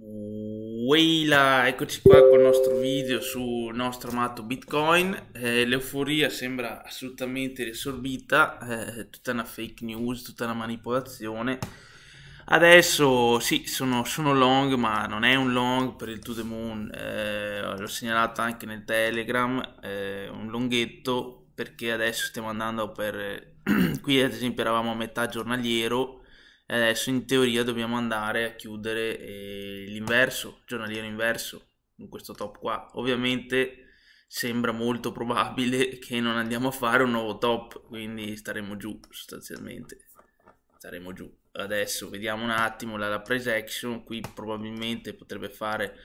Weila, eccoci qua con il nostro video sul nostro amato Bitcoin. Eh, l'euforia sembra assolutamente risorbita, eh, tutta una fake news, tutta una manipolazione. Adesso sì, sono, sono, long, ma non è un long per il To The Moon, eh, l'ho segnalato anche nel Telegram, eh, un longhetto perché adesso stiamo andando per... qui ad esempio eravamo a metà giornaliero e adesso in teoria dobbiamo andare a chiudere eh, l'inverso, giornaliero inverso, in questo top qua. Ovviamente sembra molto probabile che non andiamo a fare un nuovo top, quindi staremo giù sostanzialmente, staremo giù. Adesso vediamo un attimo la, la price action, qui probabilmente potrebbe fare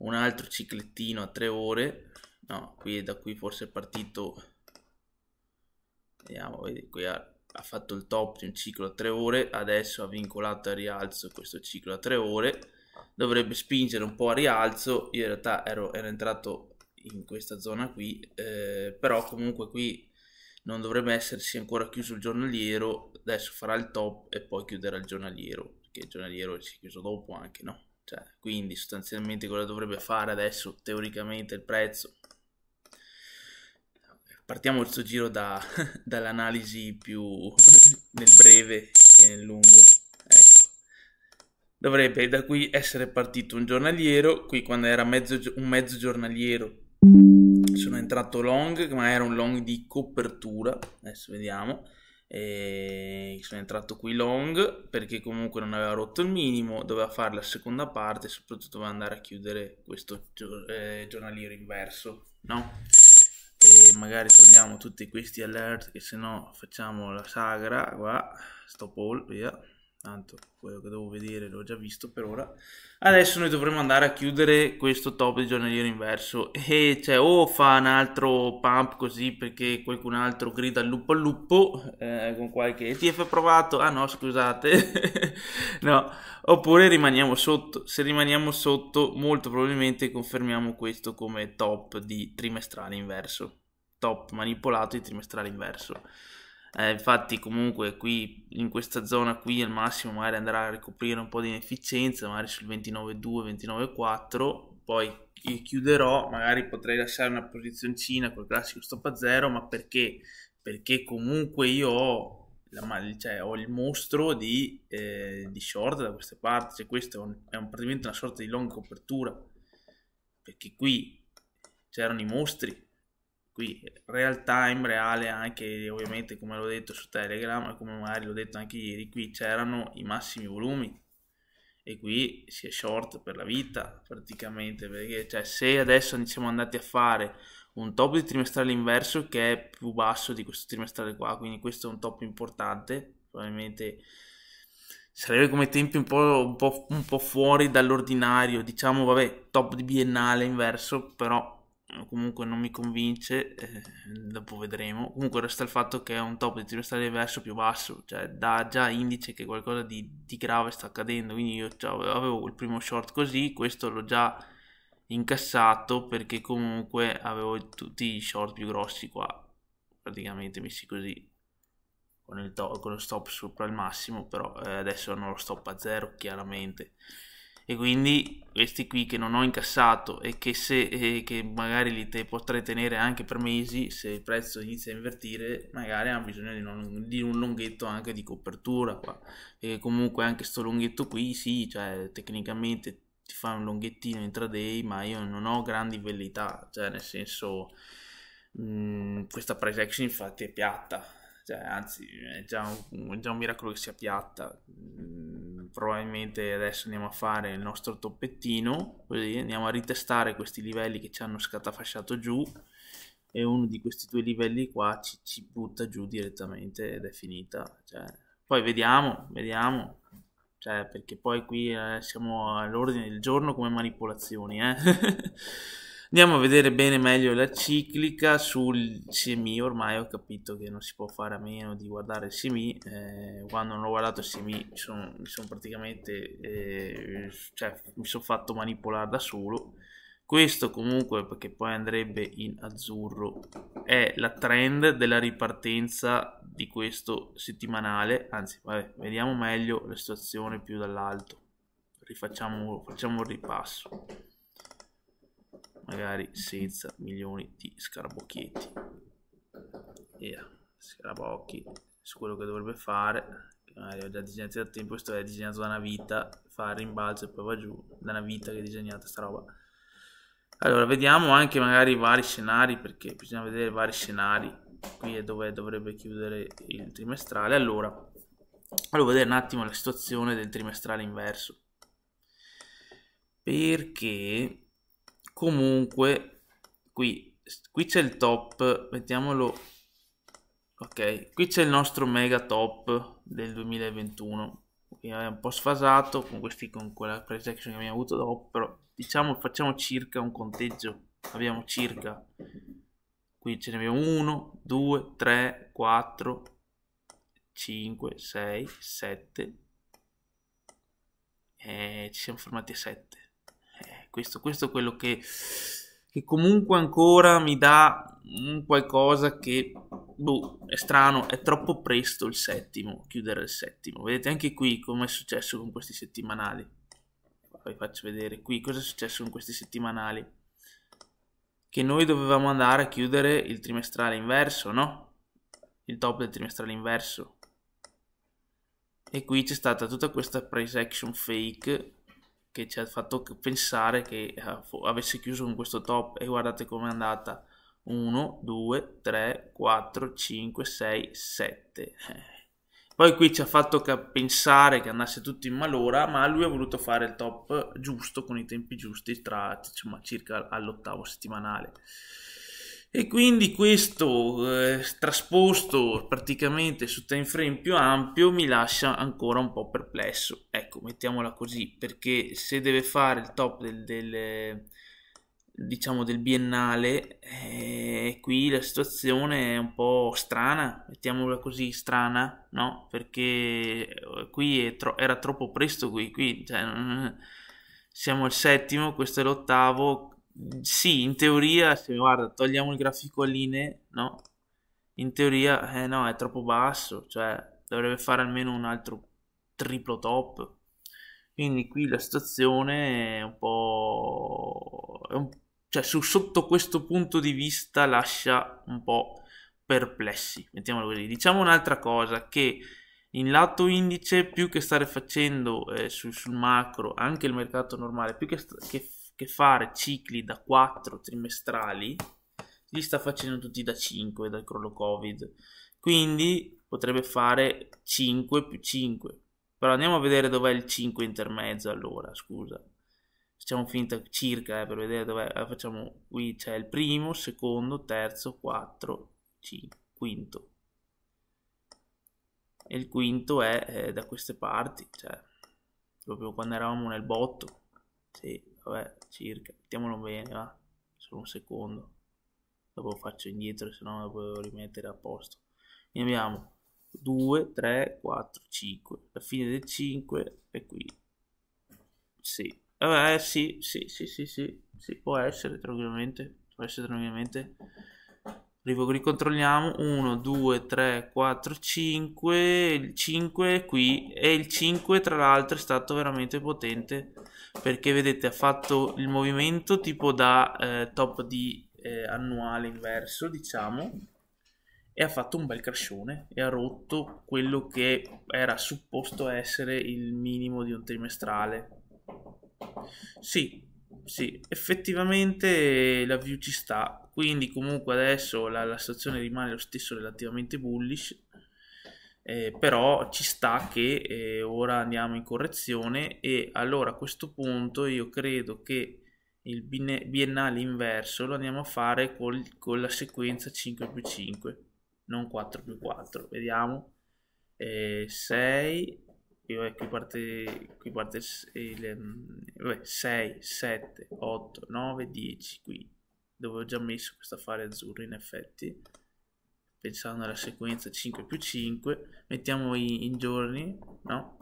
un altro ciclettino a tre ore, no, qui da qui forse è partito, vediamo, vedi qui ha ha fatto il top di un ciclo a 3 ore, adesso ha vincolato a rialzo questo ciclo a 3 ore, dovrebbe spingere un po' a rialzo, io in realtà ero, ero entrato in questa zona qui, eh, però comunque qui non dovrebbe essersi ancora chiuso il giornaliero, adesso farà il top e poi chiuderà il giornaliero, perché il giornaliero si è chiuso dopo anche, no? Cioè, quindi sostanzialmente cosa dovrebbe fare adesso teoricamente il prezzo? partiamo questo giro da, dall'analisi più nel breve che nel lungo. Ecco. Dovrebbe da qui essere partito un giornaliero, qui quando era mezzo, un mezzo giornaliero sono entrato long, ma era un long di copertura, adesso vediamo. E sono entrato qui long perché comunque non aveva rotto il minimo, doveva fare la seconda parte soprattutto doveva andare a chiudere questo eh, giornaliero inverso, no? magari togliamo tutti questi alert che se no facciamo la sagra qua stop all via tanto quello che devo vedere l'ho già visto per ora adesso noi dovremo andare a chiudere questo top di giornaliero inverso e cioè o fa un altro pump così perché qualcun altro grida lupo al lupo eh, con qualche ETF provato ah no scusate no oppure rimaniamo sotto se rimaniamo sotto molto probabilmente confermiamo questo come top di trimestrale inverso top manipolato di trimestrale inverso. Eh, infatti comunque qui in questa zona qui al massimo magari andrà a ricoprire un po' di inefficienza, magari sul 29.2, 29.4, poi chiuderò, magari potrei lasciare una posizioncina col classico stop a zero, ma perché? Perché comunque io ho, la, cioè, ho il mostro di, eh, di, short da queste parti, cioè questo è, un, è un, praticamente una sorta di long copertura, perché qui c'erano i mostri, qui real time, reale anche ovviamente come l'ho detto su Telegram e come magari l'ho detto anche ieri, qui c'erano i massimi volumi e qui si è short per la vita praticamente perché cioè, se adesso siamo andati a fare un top di trimestrale inverso che è più basso di questo trimestrale qua, quindi questo è un top importante, probabilmente sarebbe come tempi un po', un po', un po fuori dall'ordinario, diciamo vabbè top di biennale inverso, però comunque non mi convince, eh, dopo vedremo. Comunque resta il fatto che è un top di trimestrale verso più basso, cioè dà già indice che qualcosa di, di grave sta accadendo, quindi io avevo il primo short così, questo l'ho già incassato perché comunque avevo tutti i short più grossi qua, praticamente messi così. Con, il to- con lo stop sopra il massimo, però eh, adesso hanno lo stop a zero chiaramente e quindi questi qui che non ho incassato e che, se, e che magari li te potrei tenere anche per mesi se il prezzo inizia a invertire magari hanno bisogno di, non, di un lunghetto anche di copertura qua e comunque anche sto lunghetto qui sì cioè tecnicamente ti fa un lunghettino intraday ma io non ho grandi velleità cioè nel senso mh, mm, questa price action infatti è piatta cioè, anzi è già, un, è già un miracolo che sia piatta, mm, probabilmente adesso andiamo a fare il nostro toppettino, così andiamo a ritestare questi livelli che ci hanno scatafasciato giù e uno di questi due livelli qua ci, ci butta giù direttamente ed è finita. Cioè, poi vediamo, vediamo, cioè, perché poi qui eh, siamo all'ordine del giorno come manipolazioni. Eh? Andiamo a vedere bene meglio la ciclica sul semi. ormai ho capito che non si può fare a meno di guardare il semi. eh, quando non ho guardato il semi, mi sono praticamente, eh, cioè, mi sono fatto manipolare da solo, questo comunque, perché poi andrebbe in azzurro, è la trend della ripartenza di questo settimanale. Anzi, vabbè, vediamo meglio la situazione più dall'alto. Rifacciamo facciamo un ripasso magari senza milioni di scarabocchietti via scarabocchi su quello che dovrebbe fare magari ho già disegnato da tempo questo è disegnato da una vita fa il rimbalzo e poi va giù da una vita che è disegnata sta roba allora vediamo anche magari vari scenari perché bisogna vedere vari scenari qui è dove dovrebbe chiudere il trimestrale allora voglio vedere un attimo la situazione del trimestrale inverso perché comunque qui, qui c'è il top mettiamolo ok qui c'è il nostro mega top del 2021 è un po' sfasato con, questi, con quella projection che abbiamo avuto dopo però diciamo facciamo circa un conteggio abbiamo circa qui ce ne abbiamo 1 2 3 4 5 6 7 e ci siamo fermati a 7 questo, questo è quello che, che comunque ancora mi dà un qualcosa che boh, è strano, è troppo presto il settimo, chiudere il settimo. Vedete anche qui come è successo con questi settimanali. Vi faccio vedere qui cosa è successo con questi settimanali. Che noi dovevamo andare a chiudere il trimestrale inverso, no? Il top del trimestrale inverso. E qui c'è stata tutta questa price action fake che ci ha fatto pensare che eh, avesse chiuso con questo top e guardate com'è andata 1, 2, 3, 4, 5, 6, 7 poi qui ci ha fatto pensare che andasse tutto in malora ma lui ha voluto fare il top giusto con i tempi giusti tra insomma, circa all'ottavo settimanale e quindi questo eh, trasposto praticamente su time frame più ampio mi lascia ancora un po' perplesso ecco mettiamola così perché se deve fare il top del, del diciamo del biennale eh, qui la situazione è un po' strana mettiamola così strana no perché eh, qui tro era troppo presto qui, qui cioè, siamo al settimo questo è l'ottavo sì, in teoria, se guarda, togliamo il grafico a linee, no? In teoria, eh no, è troppo basso, cioè dovrebbe fare almeno un altro triplo top. Quindi qui la situazione è un po'... È un... cioè su, sotto questo punto di vista lascia un po' perplessi, mettiamolo così. Diciamo un'altra cosa, che in lato indice più che stare facendo eh, su, sul macro anche il mercato normale, più che, st- che che fare cicli da 4 trimestrali li sta facendo tutti da 5 dal crollo Covid. Quindi potrebbe fare 5 più 5. Però andiamo a vedere dov'è il 5 intermezzo allora, scusa. Facciamo finta circa eh, per vedere dov'è. Allora, eh, facciamo qui c'è il primo, secondo, terzo, 4, 5, quinto. E il quinto è eh, da queste parti, cioè proprio quando eravamo nel botto. Sì vabbè, circa, mettiamolo bene, va, solo un secondo, dopo faccio indietro, se no lo devo rimettere a posto. Quindi abbiamo 2, 3, 4, 5, la fine del 5 è qui, sì, vabbè, eh, sì, sì, sì, sì, sì, sì può essere tranquillamente, può essere tranquillamente. Ricontrolliamo 1, 2, 3, 4, 5. Il 5 è qui. E il 5, tra l'altro, è stato veramente potente perché vedete ha fatto il movimento tipo da eh, top di eh, annuale inverso diciamo e ha fatto un bel crashone e ha rotto quello che era supposto essere il minimo di un trimestrale sì sì effettivamente la view ci sta quindi comunque adesso la, la stazione rimane lo stesso relativamente bullish eh, però ci sta che eh, ora andiamo in correzione e allora a questo punto io credo che il biennale inverso lo andiamo a fare col, con la sequenza 5 più 5 non 4 più 4 vediamo eh, 6 eh, vabbè, qui parte, qui parte il, ehm, vabbè, 6 7 8 9 10 qui dove ho già messo questa fare azzurra in effetti pensando alla sequenza 5 più 5, mettiamo in, i giorni, no?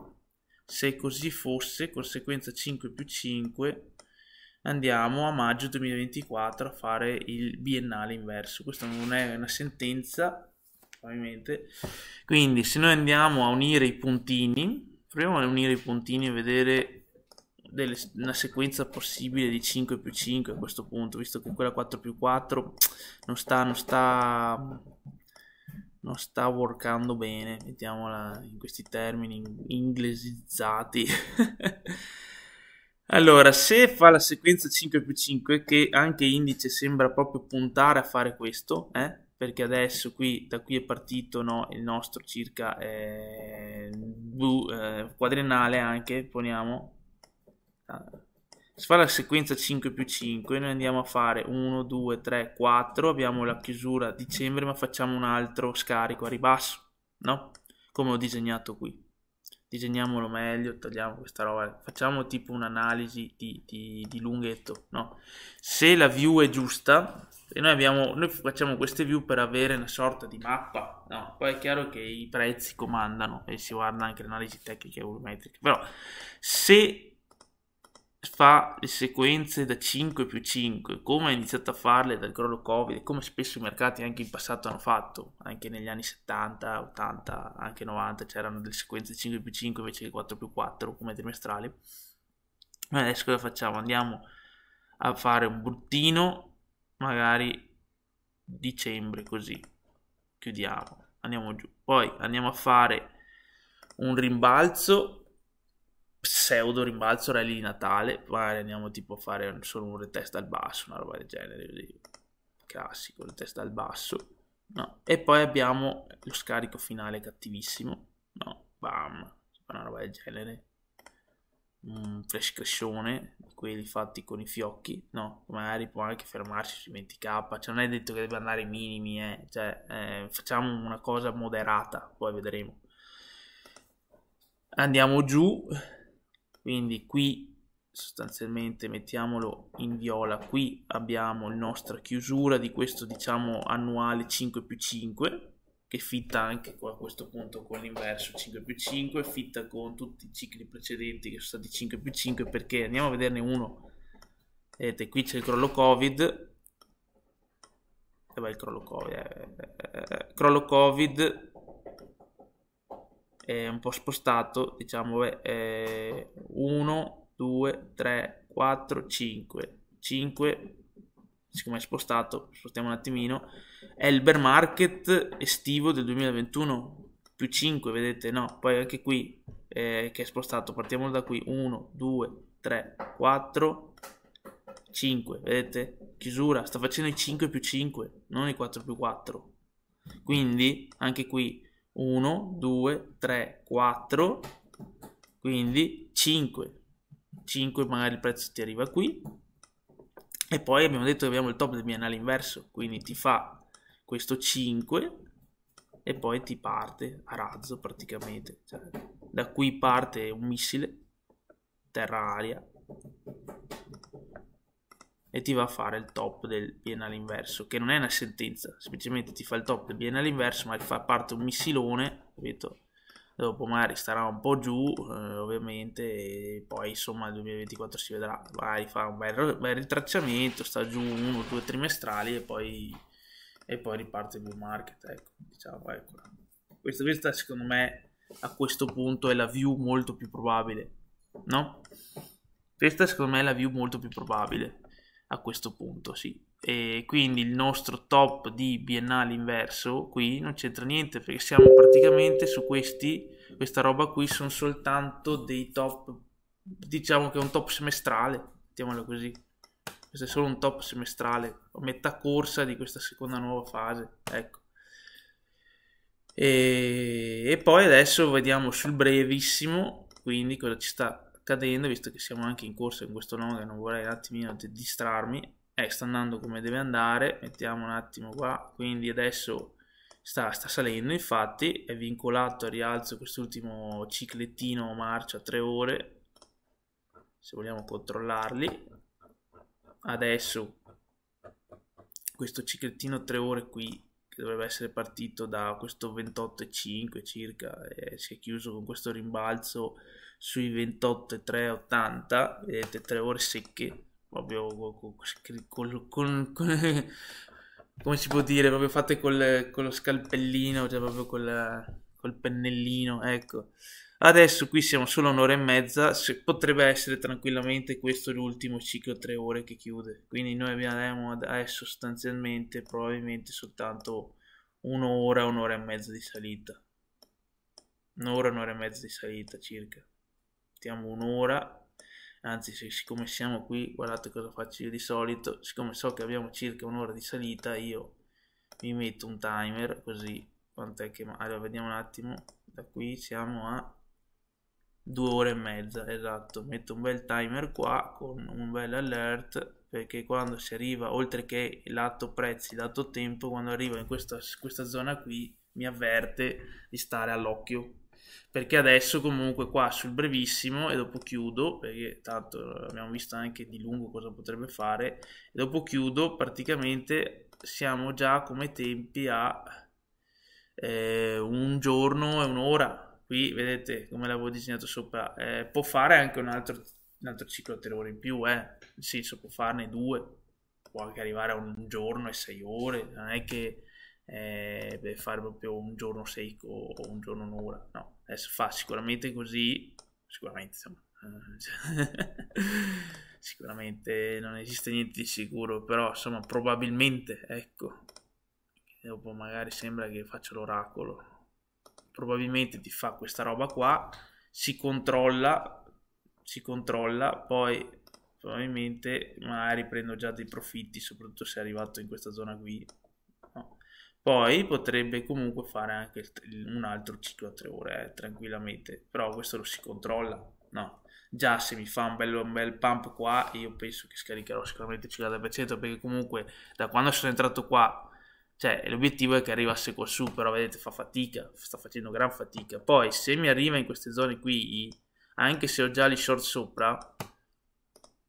Se così fosse, con sequenza 5 più 5, andiamo a maggio 2024 a fare il biennale inverso. Questa non è una sentenza, ovviamente. Quindi se noi andiamo a unire i puntini, proviamo a unire i puntini e vedere delle, una sequenza possibile di 5 più 5 a questo punto, visto che quella 4 più 4 non sta, non sta non sta workando bene, mettiamola in questi termini inglesizzati. allora, se fa la sequenza 5 più 5, che anche indice sembra proprio puntare a fare questo, eh? perché adesso qui, da qui è partito no, il nostro circa eh, blu, eh, quadriennale anche, poniamo, ah, si fa la sequenza 5 più 5 noi andiamo a fare 1 2 3 4 abbiamo la chiusura a dicembre ma facciamo un altro scarico a ribasso no come ho disegnato qui disegniamolo meglio tagliamo questa roba facciamo tipo un'analisi di, di, di lunghetto no se la view è giusta e noi, abbiamo, noi, facciamo queste view per avere una sorta di mappa, no? Poi è chiaro che i prezzi comandano e si guarda anche l'analisi tecnica e volumetrica, però se fa le sequenze da 5 più 5, come ha iniziato a farle dal crollo Covid, come spesso i mercati anche in passato hanno fatto, anche negli anni 70, 80, anche 90 c'erano delle sequenze 5 più 5 invece che 4 più 4 come trimestrali. Ma adesso cosa facciamo? Andiamo a fare un bruttino, magari dicembre così, chiudiamo, andiamo giù. Poi andiamo a fare un rimbalzo pseudo rimbalzo rally di Natale, magari andiamo tipo a fare un, solo un retest al basso, una roba del genere, così classico, retest al basso. No. E poi abbiamo lo scarico finale cattivissimo, no, bam, una roba del genere. Un flash crescione, quelli fatti con i fiocchi, no, magari può anche fermarsi sui 20k, cioè non è detto che deve andare ai minimi, eh. Cioè, eh, facciamo una cosa moderata, poi vedremo. Andiamo giù, quindi qui sostanzialmente mettiamolo in viola qui abbiamo la nostra chiusura di questo diciamo annuale 5 più 5 che fitta anche qua a questo punto con l'inverso 5 più 5 fitta con tutti i cicli precedenti che sono stati 5 più 5 perché andiamo a vederne uno vedete qui c'è il crollo covid e eh beh il crollo covid eh eh, eh, eh, eh, crollo covid eh, un po' spostato, diciamo, 1, 2, 3, 4, 5, 5, siccome è spostato, spostiamo un attimino, è il bear market estivo del 2021, più 5, vedete, no, poi anche qui eh, che è spostato, partiamo da qui, 1, 2, 3, 4, 5, vedete, chiusura, sta facendo i 5 più 5, non i 4 più 4, quindi anche qui 1, 2, 3, 4, quindi 5. 5 magari il prezzo ti arriva qui. E poi abbiamo detto che abbiamo il top del biennale inverso, quindi ti fa questo 5 e poi ti parte a razzo praticamente. Cioè, da qui parte un missile terra-aria e ti va a fare il top del biennale inverso, che non è una sentenza, semplicemente ti fa il top del biennale inverso, ma fa parte un missilone, capito? Dopo magari starà un po' giù, eh, ovviamente, e poi insomma il 2024 si vedrà. Vai, fa un bel, bel ritracciamento, sta giù uno o due trimestrali e poi, e poi riparte il bull market, ecco, diciamo, ecco. Questa, questa secondo me a questo punto è la view molto più probabile, no? Questa secondo me è la view molto più probabile a questo punto, sì. E quindi il nostro top di biennale inverso qui non c'entra niente perché siamo praticamente su questi, questa roba qui sono soltanto dei top, diciamo che è un top semestrale, mettiamolo così. Questo è solo un top semestrale, metà corsa di questa seconda nuova fase, ecco. E, e poi adesso vediamo sul brevissimo, quindi cosa ci sta cadendo, visto che siamo anche in corso in questo nodo, non vorrei un attimino distrarmi, eh, sta andando come deve andare, mettiamo un attimo qua, quindi adesso sta, sta salendo, infatti è vincolato al rialzo quest'ultimo ciclettino marcia 3 ore, se vogliamo controllarli, adesso questo ciclettino 3 ore qui che dovrebbe essere partito da questo 28,5 circa e si è chiuso con questo rimbalzo sui 28,380 vedete tre ore secche proprio con, con, con, come si può dire proprio fatte col, con lo scalpellino cioè proprio con la col pennellino, ecco. Adesso qui siamo solo un'ora e mezza, se, potrebbe essere tranquillamente questo l'ultimo ciclo tre ore che chiude. Quindi noi abbiamo adesso sostanzialmente probabilmente soltanto un'ora, un'ora e mezza di salita. Un'ora, un'ora e mezza di salita circa. Stiamo un'ora, anzi se, siccome siamo qui, guardate cosa faccio io di solito, siccome so che abbiamo circa un'ora di salita, io mi metto un timer così Quant'è che... Allora, vediamo un attimo. Da qui siamo a due ore e mezza, esatto. Metto un bel timer qua con un bel alert perché quando si arriva, oltre che lato prezzi, lato tempo, quando arrivo in questa, questa zona qui mi avverte di stare all'occhio perché adesso comunque qua sul brevissimo e dopo chiudo perché tanto abbiamo visto anche di lungo cosa potrebbe fare e dopo chiudo praticamente siamo già come tempi a eh, un giorno e un'ora. Qui vedete come l'avevo disegnato sopra, eh, può fare anche un altro, un altro ciclo a tre ore in più, eh. nel senso può farne due, può anche arrivare a un giorno e sei ore, non è che eh, fare proprio un giorno secco o un giorno un'ora, no, adesso fa sicuramente così, sicuramente insomma. sicuramente non esiste niente di sicuro, però insomma probabilmente, ecco, dopo magari sembra che faccia l'oracolo, probabilmente ti fa questa roba qua, si controlla, si controlla, poi probabilmente magari prendo già dei profitti, soprattutto se è arrivato in questa zona qui. No. Poi potrebbe comunque fare anche un altro ciclo a tre ore, eh, tranquillamente, però questo lo si controlla, no? Già se mi fa un bel, un bel pump qua, io penso che scaricherò sicuramente il 50% perché comunque da quando sono entrato qua cioè, l'obiettivo è che arrivasse qua su, però vedete fa fatica, sta facendo gran fatica. Poi se mi arriva in queste zone qui, anche se ho già gli short sopra,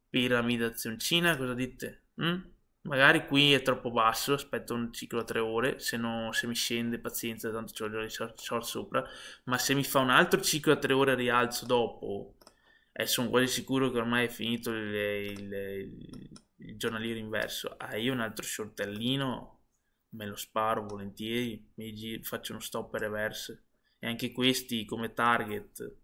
piramidazioncina, cosa dite? Mm? Magari qui è troppo basso, aspetto un ciclo a 3 ore, se, no, se mi scende pazienza, tanto ho già gli short, short sopra, ma se mi fa un altro ciclo a 3 ore rialzo dopo, eh, sono quasi sicuro che ormai è finito il, il, il, il giornaliero inverso, ah io un altro shortellino me lo sparo volentieri, mi giro, faccio uno stop per reverse. E anche questi come target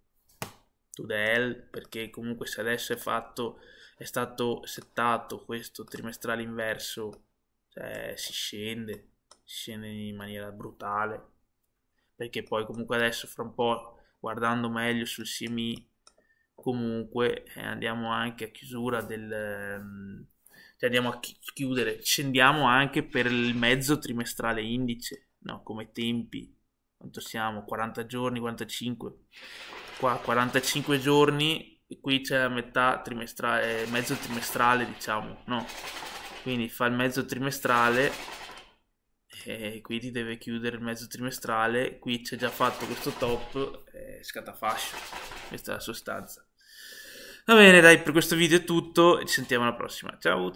to the hell, perché comunque se adesso è fatto, è stato settato questo trimestrale inverso, cioè si scende, si scende in maniera brutale. Perché poi comunque adesso fra un po' guardando meglio sul CMI, comunque eh, andiamo anche a chiusura del... Um, che cioè, andiamo a chi- chiudere, scendiamo anche per il mezzo trimestrale indice, no? come tempi, quanto siamo? 40 giorni, 45? Qua 45 giorni, e qui c'è la metà trimestrale, eh, mezzo trimestrale diciamo, no? Quindi fa il mezzo trimestrale eh, e quindi deve chiudere il mezzo trimestrale, qui c'è già fatto questo top, eh, scatafascio, questa è la sostanza. Va bene, dai, per questo video è tutto. Ci sentiamo alla prossima. Ciao.